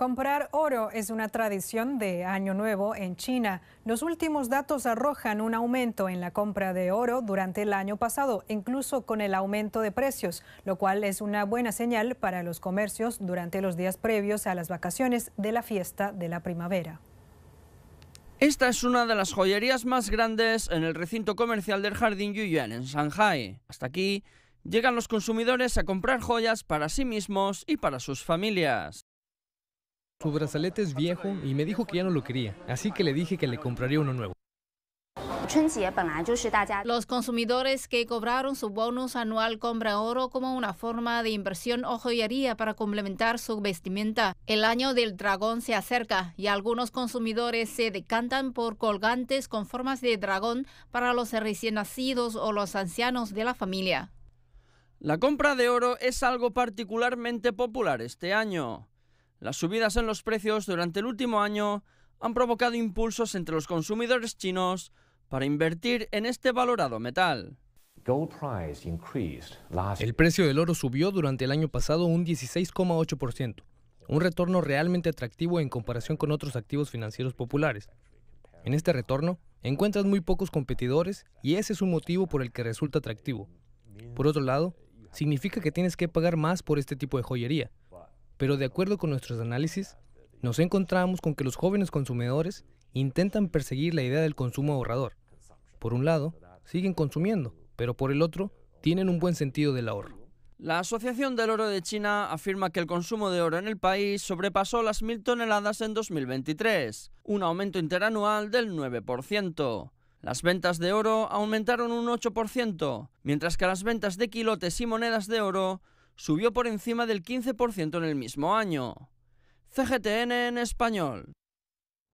Comprar oro es una tradición de Año Nuevo en China. Los últimos datos arrojan un aumento en la compra de oro durante el año pasado, incluso con el aumento de precios, lo cual es una buena señal para los comercios durante los días previos a las vacaciones de la fiesta de la primavera. Esta es una de las joyerías más grandes en el recinto comercial del Jardín Yuyuan en Shanghai. Hasta aquí llegan los consumidores a comprar joyas para sí mismos y para sus familias. Su brazalete es viejo y me dijo que ya no lo quería, así que le dije que le compraría uno nuevo. Los consumidores que cobraron su bonus anual compra oro como una forma de inversión o joyería para complementar su vestimenta. El año del dragón se acerca y algunos consumidores se decantan por colgantes con formas de dragón para los recién nacidos o los ancianos de la familia. La compra de oro es algo particularmente popular este año. Las subidas en los precios durante el último año han provocado impulsos entre los consumidores chinos para invertir en este valorado metal. El precio del oro subió durante el año pasado un 16,8%, un retorno realmente atractivo en comparación con otros activos financieros populares. En este retorno encuentras muy pocos competidores y ese es un motivo por el que resulta atractivo. Por otro lado, significa que tienes que pagar más por este tipo de joyería, pero de acuerdo con nuestros análisis, nos encontramos con que los jóvenes consumidores intentan perseguir la idea del consumo ahorrador. Por un lado, siguen consumiendo, pero por el otro, tienen un buen sentido del ahorro. La Asociación del Oro de China afirma que el consumo de oro en el país sobrepasó las mil toneladas en 2023, un aumento interanual del 9%. Las ventas de oro aumentaron un 8%, mientras que las ventas de quilotes y monedas de oro subió por encima del 15% en el mismo año. CGTN en español.